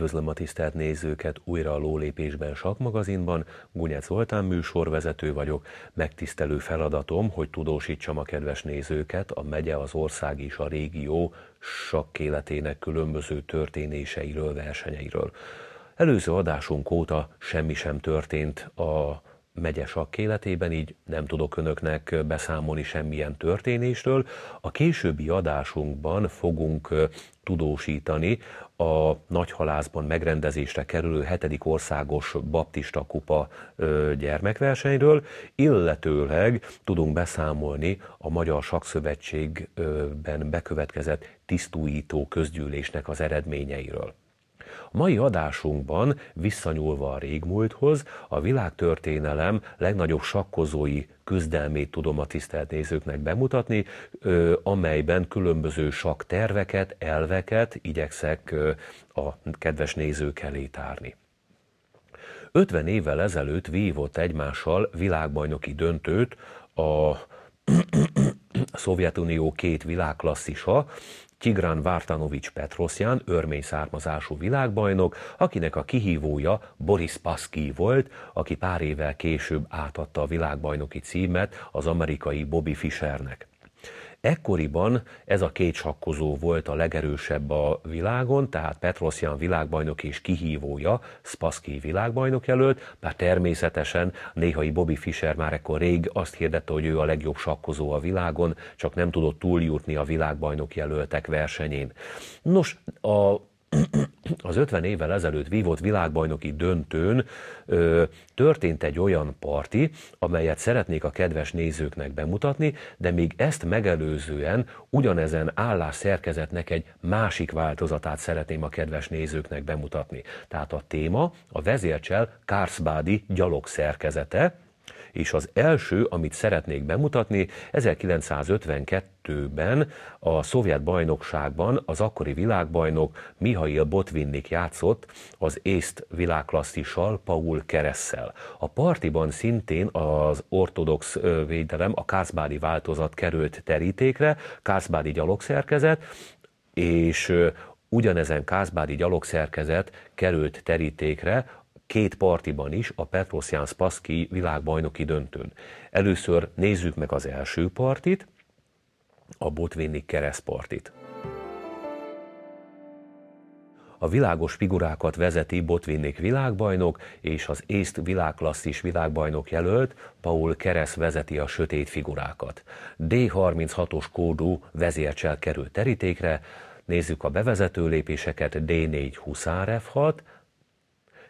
Üdvözlöm a tisztelt nézőket újra a Lólépésben Sakmagazinban, Gunyec Zoltán műsorvezető vagyok. Megtisztelő feladatom, hogy tudósítsam a kedves nézőket a megye, az ország és a régió sakkéletének különböző történéseiről, versenyeiről. Előző adásunk óta semmi sem történt a megyesak életében, így nem tudok önöknek beszámolni semmilyen történésről. A későbbi adásunkban fogunk tudósítani a nagyhalászban megrendezésre kerülő hetedik országos baptista kupa gyermekversenyről, illetőleg tudunk beszámolni a Magyar Sakszövetségben bekövetkezett tisztújító közgyűlésnek az eredményeiről. A Mai adásunkban, visszanyúlva a régmúlthoz, a világtörténelem legnagyobb sakkozói küzdelmét tudom a tisztelt nézőknek bemutatni, amelyben különböző sak terveket, elveket igyekszek a kedves nézők elé tárni. 50 évvel ezelőtt vívott egymással világbajnoki döntőt a a Szovjetunió két világklasszisa, Tigran Vártanovics Petrosyan, örmény származású világbajnok, akinek a kihívója Boris Paszki volt, aki pár évvel később átadta a világbajnoki címet az amerikai Bobby Fischernek. Ekkoriban ez a két sakkozó volt a legerősebb a világon, tehát Petrosyan világbajnok és kihívója, Spassky világbajnok jelölt, bár természetesen néhai Bobby Fischer már ekkor rég azt hirdette, hogy ő a legjobb sakkozó a világon, csak nem tudott túljutni a világbajnok jelöltek versenyén. Nos, a az 50 évvel ezelőtt vívott világbajnoki döntőn ö, történt egy olyan parti, amelyet szeretnék a kedves nézőknek bemutatni, de még ezt megelőzően ugyanezen állás szerkezetnek egy másik változatát szeretném a kedves nézőknek bemutatni. Tehát a téma a vezércsel Kárszbádi gyalogszerkezete, és az első, amit szeretnék bemutatni, 1952-ben a szovjet bajnokságban az akkori világbajnok Mihail Botvinnik játszott az észt világklasszissal Paul Keresszel. A partiban szintén az ortodox védelem, a kászbádi változat került terítékre, kászbádi gyalogszerkezet, és ugyanezen kászbádi gyalogszerkezet került terítékre két partiban is a Petrosjan Spassky világbajnoki döntőn. Először nézzük meg az első partit, a Botvinnik keresztpartit. A világos figurákat vezeti Botvinnik világbajnok, és az észt világklasszis világbajnok jelölt Paul Keresz vezeti a sötét figurákat. D36-os kódú vezércsel került terítékre, nézzük a bevezető lépéseket D4 huszár F6,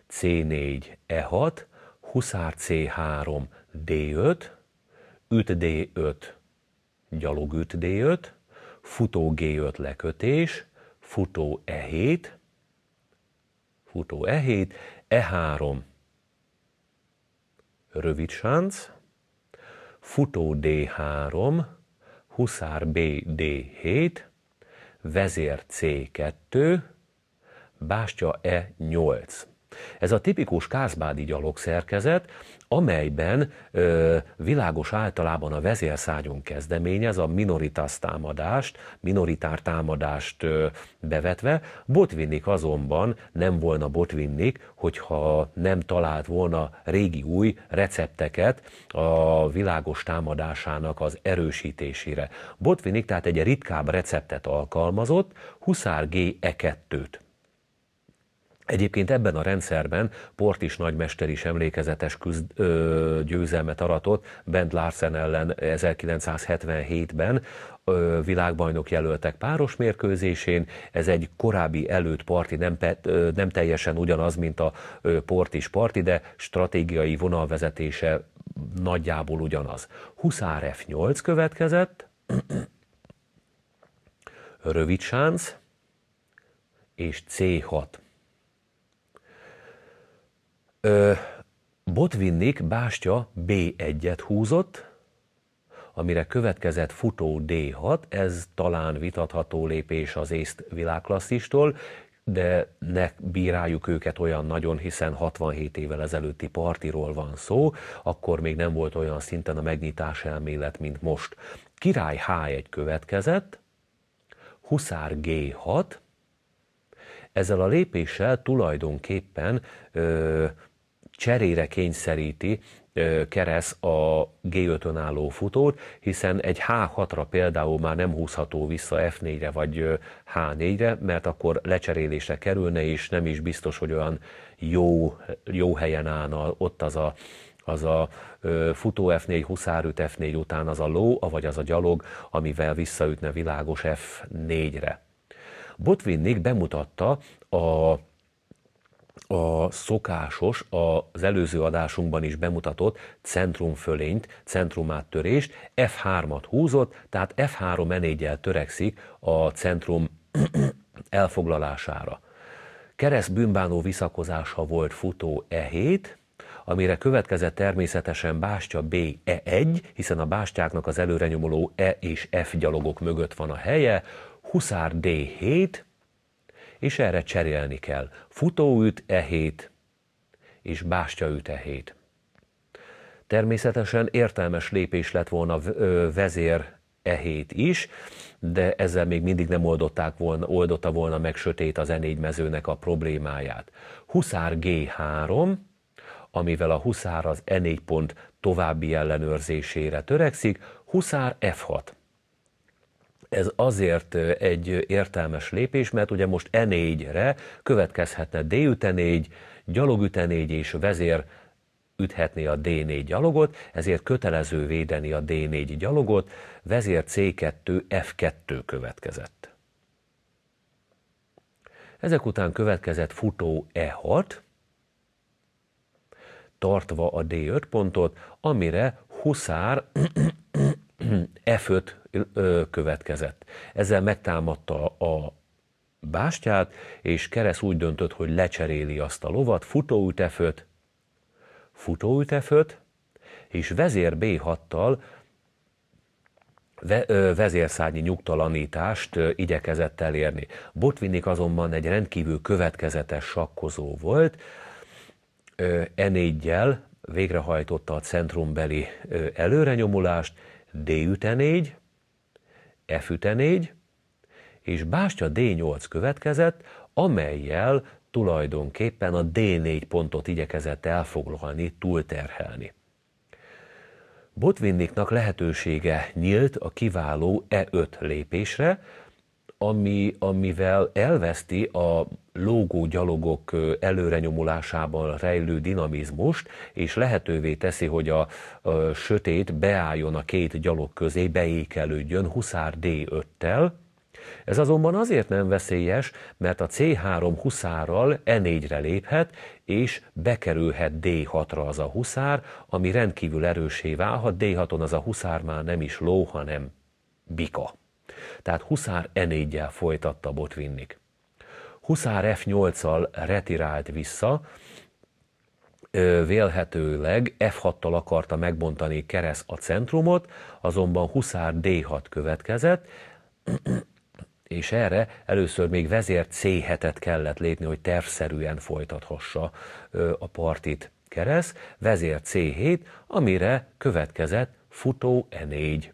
C4, E6, Huszár C3, D5, üt D5, gyalog üt D5, futó G5 lekötés, futó E7, futó E7, E3, rövid sánc, futó D3, huszár B D7, vezér C2, bástya E8. Ez a tipikus kázbádi gyalogszerkezet, amelyben ö, világos általában a vezérszágyon kezdeményez a minoritás támadást, minoritár támadást ö, bevetve. Botvinnik azonban nem volna Botvinnik, hogyha nem talált volna régi új recepteket a világos támadásának az erősítésére. Botvinnik tehát egy ritkább receptet alkalmazott, Huszár G. E2-t. Egyébként ebben a rendszerben Portis nagymester is emlékezetes küzd, ö, győzelmet aratott Bent Larsen ellen 1977-ben ö, világbajnok jelöltek páros mérkőzésén. Ez egy korábbi előtt parti, nem, nem teljesen ugyanaz, mint a ö, Portis parti, de stratégiai vonalvezetése nagyjából ugyanaz. Huszár F8 következett, rövid sánc, és C6. Ö, Botvinnik bástya B1-et húzott, amire következett futó D6, ez talán vitatható lépés az észt világklasszistól, de ne bíráljuk őket olyan nagyon, hiszen 67 évvel ezelőtti partiról van szó, akkor még nem volt olyan szinten a megnyitás elmélet, mint most. Király H1 következett, Huszár G6, ezzel a lépéssel tulajdonképpen ö, cserére kényszeríti Keresz a g 5 álló futót, hiszen egy H6-ra például már nem húzható vissza F4-re vagy H4-re, mert akkor lecserélése kerülne, és nem is biztos, hogy olyan jó, jó helyen állna ott az a az a futó F4, huszárüt F4 után az a ló, vagy az a gyalog, amivel visszaütne világos F4-re. Botvinnik bemutatta a a szokásos, az előző adásunkban is bemutatott centrumfölényt, centrumáttörést, F3-at húzott, tehát F3 n törekszik a centrum elfoglalására. Kereszt bűnbánó visszakozása volt futó E7, amire következett természetesen bástya b e 1 hiszen a bástyáknak az előrenyomuló E és F gyalogok mögött van a helye, Huszár D7, és erre cserélni kell. Futóüt e hét, és bástyaüt e hét. Természetesen értelmes lépés lett volna vezér e hét is, de ezzel még mindig nem oldották volna, oldotta volna meg sötét az E4 mezőnek a problémáját. Huszár G3, amivel a Huszár az E4 pont további ellenőrzésére törekszik, Huszár F6. Ez azért egy értelmes lépés, mert ugye most E4-re következhetne D4, 4 és vezér üthetné a D4 gyalogot, ezért kötelező védeni a D4 gyalogot, vezér C2, F2 következett. Ezek után következett futó E6, tartva a D5 pontot, amire Huszár e 5 következett. Ezzel megtámadta a bástyát, és Keresz úgy döntött, hogy lecseréli azt a lovat, futóüt F5, futóüt és vezér B6-tal vezérszárnyi nyugtalanítást igyekezett elérni. Botvinnik azonban egy rendkívül következetes sakkozó volt, e 4 végrehajtotta a centrumbeli előrenyomulást, D 4, F üte 4, és Bástya D8 következett, amelyel tulajdonképpen a D4 pontot igyekezett elfoglalni, túlterhelni. Botvinniknak lehetősége nyílt a kiváló E5 lépésre, ami, amivel elveszti a lógó gyalogok előrenyomulásában rejlő dinamizmust, és lehetővé teszi, hogy a, a sötét beálljon a két gyalog közé, beékelődjön Huszár D5-tel, ez azonban azért nem veszélyes, mert a C3 huszárral E4-re léphet, és bekerülhet D6-ra az a huszár, ami rendkívül erősé válhat, D6-on az a huszár már nem is ló, hanem bika. Tehát Huszár E4-jel folytatta Botvinnik. Huszár F8-al retirált vissza, vélhetőleg F6-tal akarta megbontani kereszt a centrumot, azonban Huszár D6 következett, és erre először még vezér C7-et kellett lépni, hogy tervszerűen folytathassa a partit kereszt, vezér C7, amire következett futó E4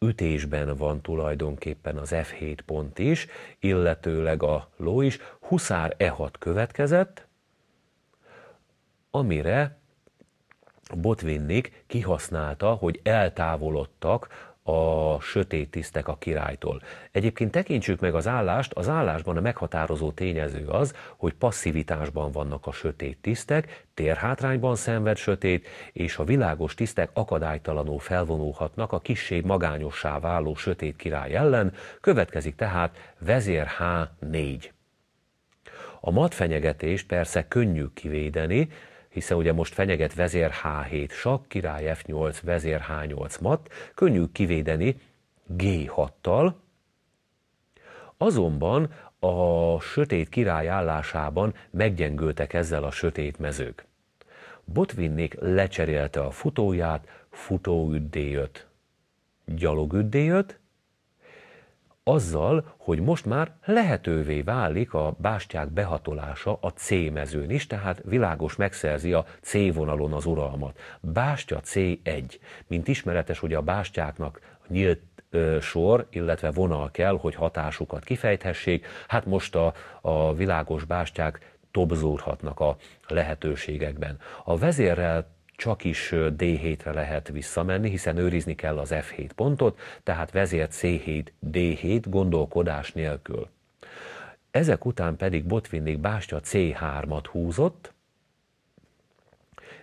ütésben van tulajdonképpen az F7 pont is, illetőleg a ló is. Huszár E6 következett, amire Botvinnik kihasználta, hogy eltávolodtak a sötét tisztek a királytól. Egyébként tekintsük meg az állást, az állásban a meghatározó tényező az, hogy passzivitásban vannak a sötét tisztek, térhátrányban szenved sötét, és a világos tisztek akadálytalanul felvonulhatnak a kissé magányossá váló sötét király ellen, következik tehát vezér H4. A madfenyegetést persze könnyű kivédeni, hiszen ugye most fenyeget vezér H7 sak, király F8, vezér H8 mat, könnyű kivédeni G6-tal, azonban a sötét király állásában meggyengültek ezzel a sötét mezők. Botvinnik lecserélte a futóját futóütt D5, azzal, hogy most már lehetővé válik a bástyák behatolása a C mezőn is, tehát világos megszerzi a C vonalon az uralmat. Bástya C1. Mint ismeretes, hogy a bástyáknak nyílt ö, sor, illetve vonal kell, hogy hatásukat kifejthessék. Hát most a, a világos bástyák tobzódhatnak a lehetőségekben. A vezérrel csak is D7-re lehet visszamenni, hiszen őrizni kell az F7 pontot, tehát vezért C7, D7 gondolkodás nélkül. Ezek után pedig Botvinnik Bástya C3-at húzott,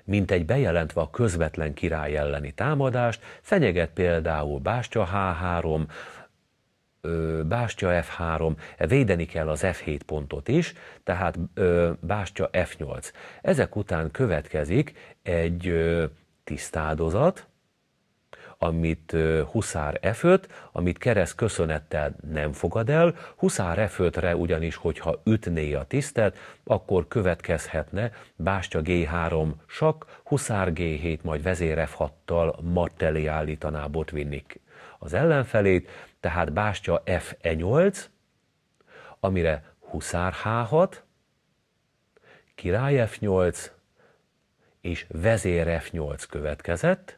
mint egy bejelentve a közvetlen király elleni támadást, fenyeget például Bástya H3, Bástya F3, védeni kell az F7 pontot is, tehát Bástya F8. Ezek után következik egy tisztádozat, amit Huszár F5, amit kereszt köszönettel nem fogad el. Huszár F5-re ugyanis, hogyha ütné a tisztet, akkor következhetne Bástya G3 sak, Huszár G7, majd vezér F6-tal martelé állítaná Botvinnik az ellenfelét, tehát bástya Fe8, amire huszár H6, király F8 és vezér F8 következett,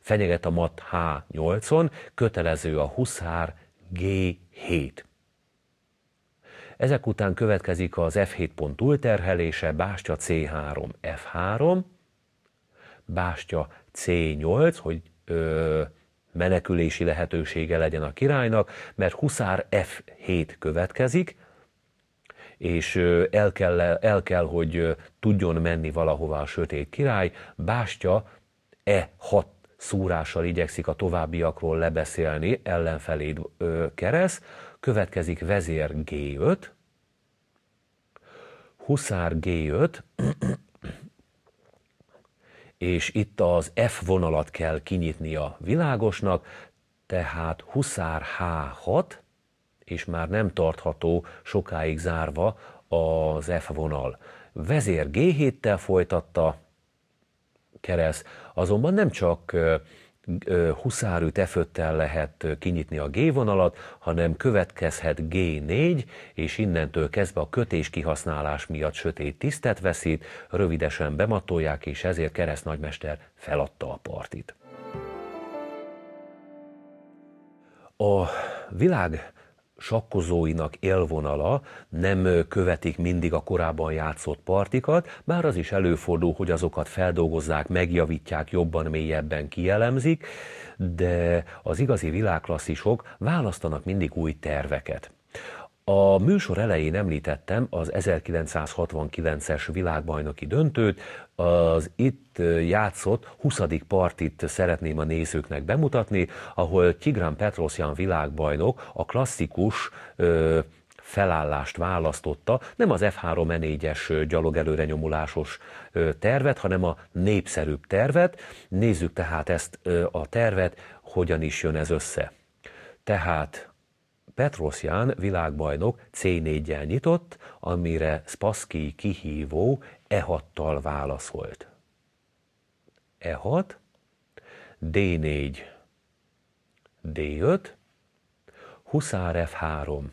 fenyeget a mat H8-on, kötelező a huszár G7. Ezek után következik az F7 pont túlterhelése, bástya C3, F3, bástya C8, hogy ö, menekülési lehetősége legyen a királynak, mert Huszár F7 következik, és el kell, el kell, hogy tudjon menni valahova a sötét király, bástya E6 szúrással igyekszik a továbbiakról lebeszélni, ellenfeléd keresz, következik vezér G5, huszár G5, és itt az F vonalat kell kinyitni a világosnak, tehát Huszár H6, és már nem tartható sokáig zárva az F vonal. Vezér G7-tel folytatta kereszt, azonban nem csak huszárű teföttel lehet kinyitni a G-vonalat, hanem következhet G4, és innentől kezdve a kötés kihasználás miatt sötét tisztet veszít, rövidesen bematolják, és ezért kereszt nagymester feladta a partit. A világ sakkozóinak élvonala, nem követik mindig a korábban játszott partikat, bár az is előfordul, hogy azokat feldolgozzák, megjavítják, jobban, mélyebben kielemzik, de az igazi világklasszisok választanak mindig új terveket. A műsor elején említettem az 1969-es világbajnoki döntőt, az itt játszott 20. partit szeretném a nézőknek bemutatni, ahol Tigran Petrosyan világbajnok a klasszikus ö, felállást választotta, nem az f 3 n 4 es gyalog nyomulásos tervet, hanem a népszerűbb tervet. Nézzük tehát ezt a tervet, hogyan is jön ez össze. Tehát Petrosján világbajnok C4-jel nyitott, amire Spassky kihívó e 6 válaszolt. E6, D4, D5, Huszár F3,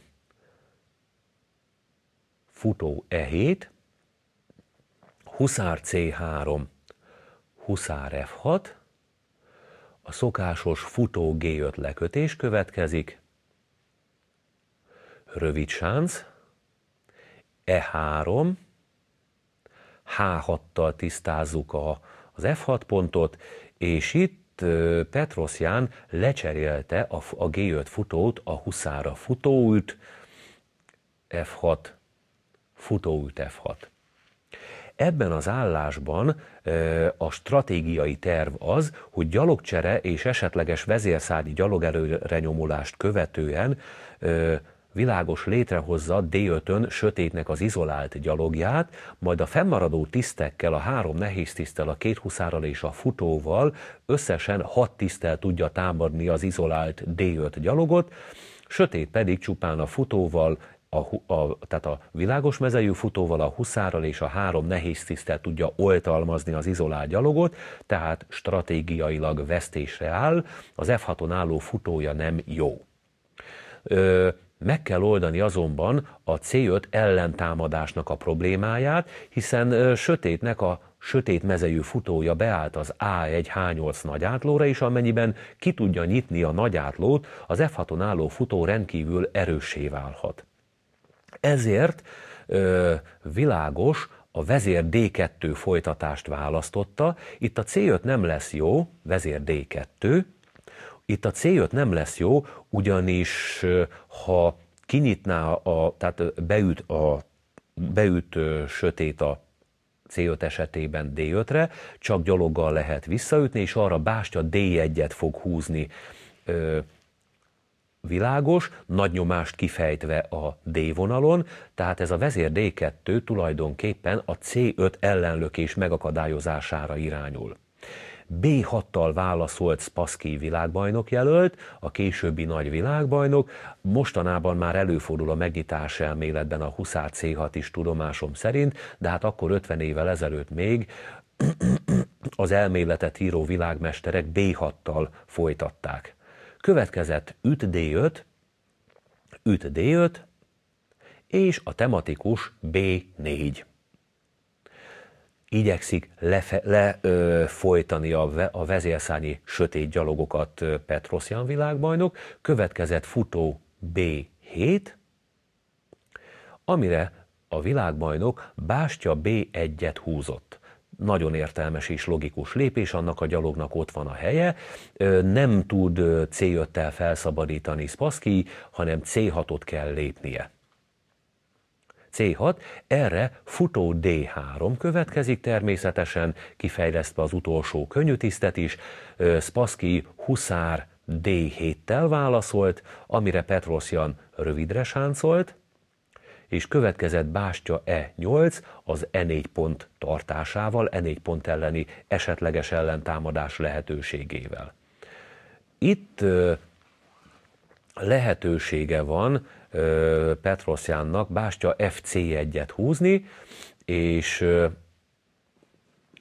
futó E7, Huszár C3, Huszár F6, a szokásos futó G5 lekötés következik, rövid sánc, E3, H6-tal tisztázzuk a, az F6 pontot, és itt Petroszján lecserélte a, a G5 futót a huszára futóült, F6, futóült F6. Ebben az állásban a stratégiai terv az, hogy gyalogcsere és esetleges vezérszádi gyalogelőre nyomulást követően világos létrehozza d 5 sötétnek az izolált gyalogját, majd a fennmaradó tisztekkel, a három nehéz tisztel, a két huszárral és a futóval összesen hat tisztel tudja támadni az izolált D5 gyalogot, sötét pedig csupán a futóval, a, a, tehát a világos mezejű futóval, a huszárral és a három nehéz tisztel tudja oltalmazni az izolált gyalogot, tehát stratégiailag vesztésre áll, az F6-on álló futója nem jó. Ö, meg kell oldani azonban a C5 ellentámadásnak a problémáját, hiszen sötétnek a sötét mezejű futója beállt az A1H8 nagyátlóra, és amennyiben ki tudja nyitni a nagyátlót, az F6-on álló futó rendkívül erőssé válhat. Ezért ö, világos a vezér D2 folytatást választotta, itt a C5 nem lesz jó, vezér D2, itt a C5 nem lesz jó, ugyanis ha kinyitná, a, tehát beüt, a, beüt sötét a C5 esetében D5-re, csak gyaloggal lehet visszaütni, és arra bástya D1-et fog húzni ö, világos, nagy nyomást kifejtve a D vonalon, tehát ez a vezér D2 tulajdonképpen a C5 ellenlökés megakadályozására irányul. B6-tal válaszolt Spassky világbajnok jelölt, a későbbi nagy világbajnok. Mostanában már előfordul a megnyitás elméletben a Huszár C6 is tudomásom szerint, de hát akkor 50 évvel ezelőtt még az elméletet író világmesterek B6-tal folytatták. Következett üt D5, üt D5, és a tematikus B4 igyekszik lefolytani le, a, a vezérszányi sötét gyalogokat Petroszian világbajnok, következett futó B7, amire a világbajnok bástya B1-et húzott nagyon értelmes és logikus lépés, annak a gyalognak ott van a helye. Nem tud C5-tel felszabadítani Spassky, hanem C6-ot kell lépnie. C6, erre futó D3 következik természetesen, kifejlesztve az utolsó könnyű tisztet is, Spaski huszár D7-tel válaszolt, amire Petrosyan rövidre sáncolt, és következett bástya E8 az E4 pont tartásával, E4 pont elleni esetleges ellentámadás lehetőségével. Itt lehetősége van Petrosjánnak Bástya FC1-et húzni, és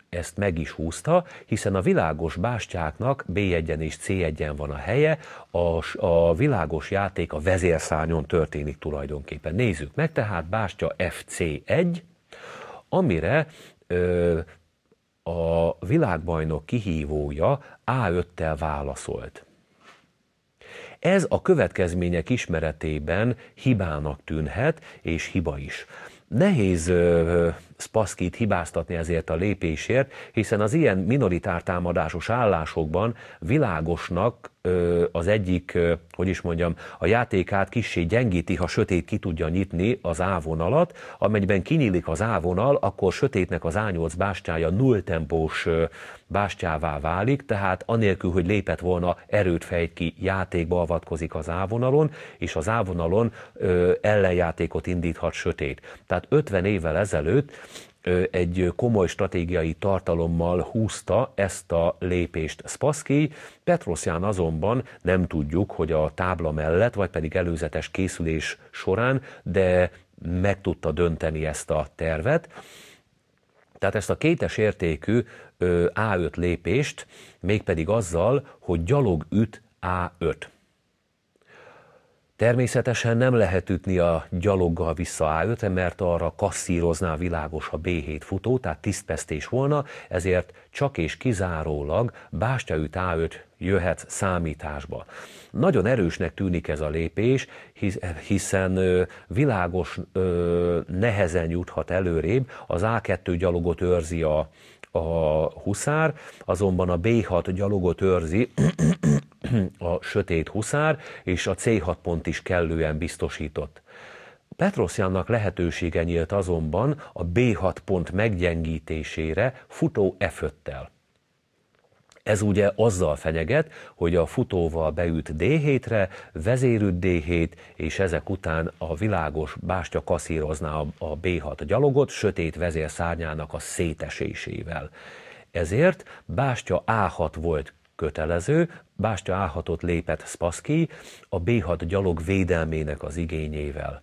ezt meg is húzta, hiszen a világos bástyáknak B1-en és C1-en van a helye, a, a világos játék a vezérszányon történik tulajdonképpen. Nézzük meg, tehát bástya FC1, amire ö, a világbajnok kihívója A5-tel válaszolt. Ez a következmények ismeretében hibának tűnhet, és hiba is. Nehéz Spaszkit hibáztatni ezért a lépésért, hiszen az ilyen minoritártámadásos állásokban világosnak az egyik, hogy is mondjam, a játékát kissé gyengíti, ha sötét ki tudja nyitni az ávonalat, amelyben kinyílik az ávonal, akkor sötétnek az a bástyája nulltempós bástyává válik, tehát anélkül, hogy lépett volna, erőt fejt ki, játékba avatkozik az ávonalon, és az ávonalon ellenjátékot indíthat sötét. Tehát 50 évvel ezelőtt egy komoly stratégiai tartalommal húzta ezt a lépést Spassky. Petroszján azonban nem tudjuk, hogy a tábla mellett, vagy pedig előzetes készülés során, de meg tudta dönteni ezt a tervet. Tehát ezt a kétes értékű A5 lépést, mégpedig azzal, hogy gyalog üt A5. Természetesen nem lehet ütni a gyaloggal vissza a 5 mert arra kasszírozná világos a B7 futó, tehát tisztpesztés volna, ezért csak és kizárólag bástyaüt A5 jöhet számításba. Nagyon erősnek tűnik ez a lépés, hiszen világos nehezen juthat előrébb, az A2 gyalogot őrzi a, a huszár, azonban a B6 gyalogot őrzi a sötét huszár, és a C6 pont is kellően biztosított. Petrosjannak lehetősége nyílt azonban a B6 pont meggyengítésére futó f tel Ez ugye azzal fenyeget, hogy a futóval beüt D7-re, vezérült D7, és ezek után a világos bástya kaszírozná a B6 gyalogot, sötét vezérszárnyának a szétesésével. Ezért bástya A6 volt kötelező. Bástya a lépett Spaszki a B6 gyalog védelmének az igényével.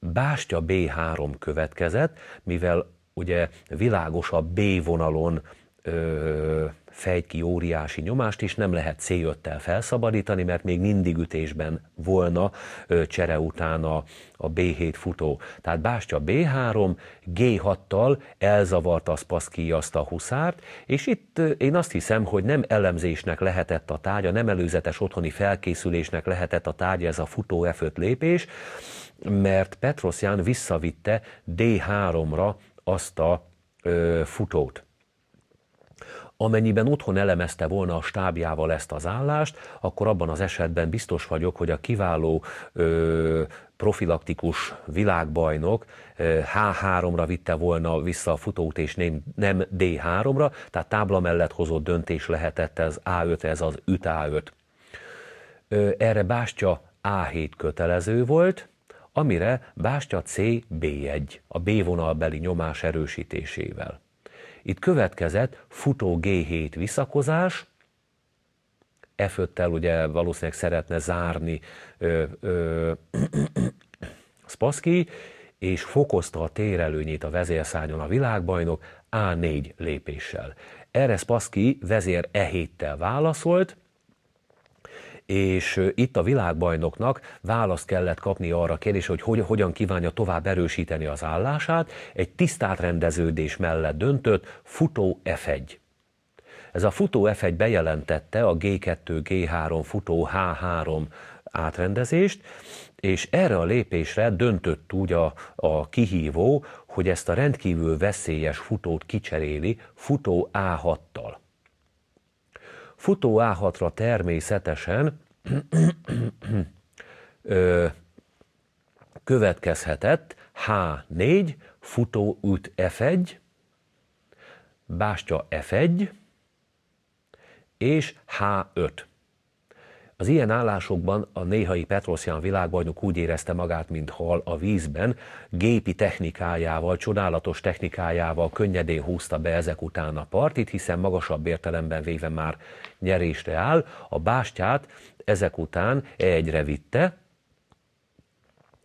Bástya B3 következett, mivel ugye világos a B vonalon ö, fejt ki óriási nyomást, és nem lehet C5-tel felszabadítani, mert még mindig ütésben volna ö, csere után a, a B7 futó. Tehát Bástya B3, G6-tal elzavarta Paszki azt a huszárt, és itt ö, én azt hiszem, hogy nem elemzésnek lehetett a tárgya, nem előzetes otthoni felkészülésnek lehetett a tárgya ez a futó F5 lépés, mert Petrosján visszavitte D3-ra azt a ö, futót. Amennyiben otthon elemezte volna a stábjával ezt az állást, akkor abban az esetben biztos vagyok, hogy a kiváló ö, profilaktikus világbajnok H3-ra vitte volna vissza a futót, és nem, nem D3-ra, tehát tábla mellett hozott döntés lehetett ez A5, ez az üt A5. Erre Bástya A7 kötelező volt, amire Bástya C B1, a B vonalbeli nyomás erősítésével. Itt következett futó G7 visszakozás, föttel ugye valószínűleg szeretne zárni ö, ö, Spaszki, és fokozta a térelőnyét a vezérszányon a világbajnok A4 lépéssel. Erre Spaszki vezér E7-tel válaszolt, és itt a világbajnoknak választ kellett kapni arra a kérdés, hogy, hogy hogyan kívánja tovább erősíteni az állását, egy tisztát rendeződés mellett döntött futó F1. Ez a futó F1 bejelentette a G2, G3, futó H3 átrendezést, és erre a lépésre döntött úgy a, a kihívó, hogy ezt a rendkívül veszélyes futót kicseréli futó A6-tal futó A6-ra természetesen ö, következhetett H4, futó út F1, bástya F1 és H5. Az ilyen állásokban a néhai Petrosyan világbajnok úgy érezte magát, mint hal a vízben, gépi technikájával, csodálatos technikájával könnyedén húzta be ezek után a partit, hiszen magasabb értelemben véve már nyerésre áll. A bástyát ezek után egyre vitte,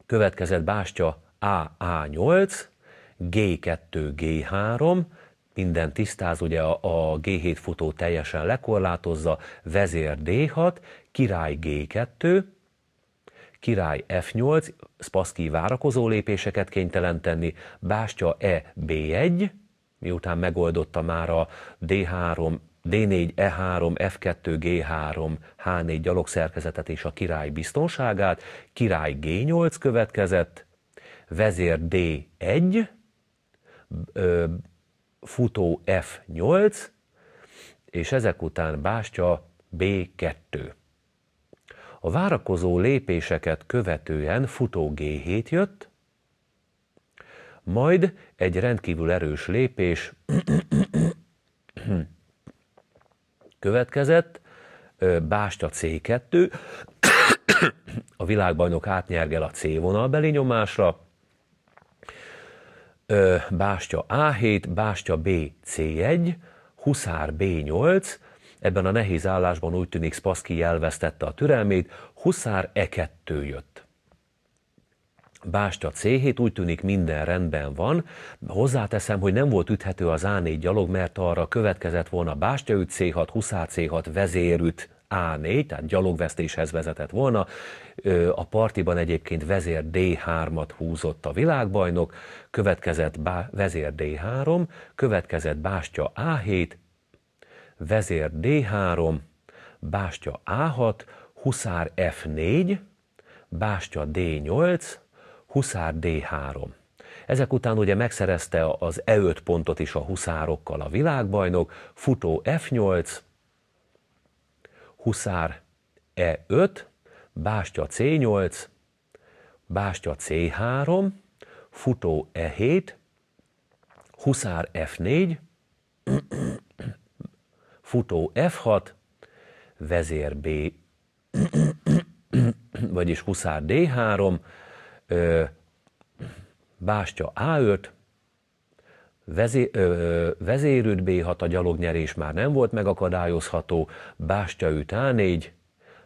következett bástya AA8, G2, G3, minden tisztáz, ugye a, a G7 futó teljesen lekorlátozza, vezér D6, király G2, király F8, Spassky várakozó lépéseket kénytelen tenni, bástya E B1, miután megoldotta már a D3, D4, E3, F2, G3, H4 gyalogszerkezetet és a király biztonságát, király G8 következett, vezér D1, futó F8, és ezek után bástya B2. A várakozó lépéseket követően futó G7 jött, majd egy rendkívül erős lépés következett, Bástya C2, a világbajnok átnyergel a C-vonal beli nyomásra, Bástya A7, Bástya B C1, Huszár B8, Ebben a nehéz állásban úgy tűnik Spassky elvesztette a türelmét, Huszár E2 jött. Bástya C7, úgy tűnik minden rendben van. Hozzáteszem, hogy nem volt üthető az A4 gyalog, mert arra következett volna Bástya C6, Huszár C6, vezérüt A4, tehát gyalogvesztéshez vezetett volna. A partiban egyébként vezér D3-at húzott a világbajnok, következett bá- vezér D3, következett Bástya A7, vezér D3, bástya A6, huszár F4, bástya D8, huszár D3. Ezek után ugye megszerezte az E5 pontot is a huszárokkal a világbajnok, futó F8, huszár E5, bástya C8, bástya C3, futó E7, huszár F4, futó F6, vezér B, vagyis huszár D3, ö, bástya A5, vezé, ö, vezérült B6, a gyalognyerés már nem volt megakadályozható, üt A4,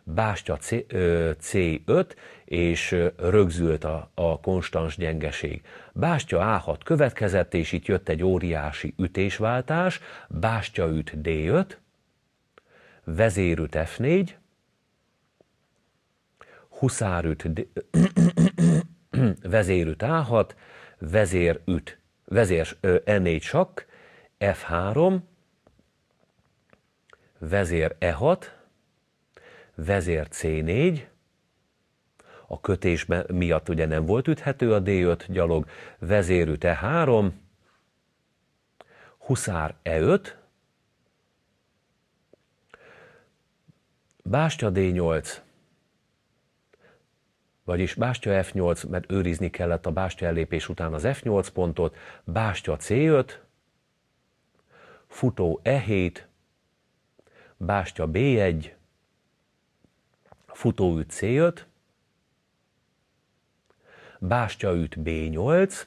bástya C, ö, C5, és rögzült a, a konstans gyengeség. Bástya A6 következett, és itt jött egy óriási ütésváltás, bástya üt D5, Vezér üt F4, üt D... üt A6, üt vezér E4 sakk, F3, vezér E6, vezér C4, a kötés miatt ugye nem volt üthető a D5 gyalog, vezérű E3, huszár E5, Bástya D8, vagyis Bástya F8, mert őrizni kellett a Bástya ellépés után az F8 pontot, Bástya C5, futó E7, Bástya B1, futóügy C5, üt B8,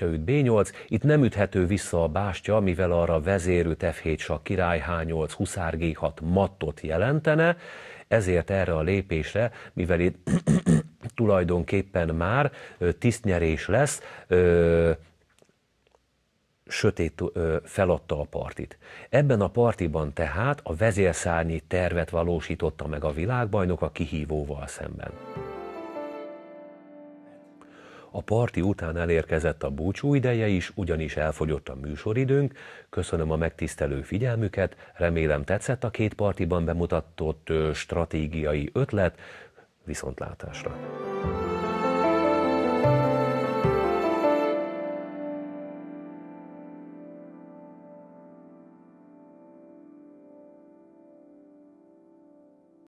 üt B8, itt nem üthető vissza a bástya, mivel arra vezérült F7 sak király H8, huszár G6 mattot jelentene, ezért erre a lépésre, mivel itt tulajdonképpen már tisztnyerés lesz, ö, sötét ö, feladta a partit. Ebben a partiban tehát a vezérszárnyi tervet valósította meg a világbajnok a kihívóval szemben. A parti után elérkezett a búcsú ideje is, ugyanis elfogyott a műsoridőnk. Köszönöm a megtisztelő figyelmüket, remélem tetszett a két partiban bemutatott stratégiai ötlet, viszontlátásra!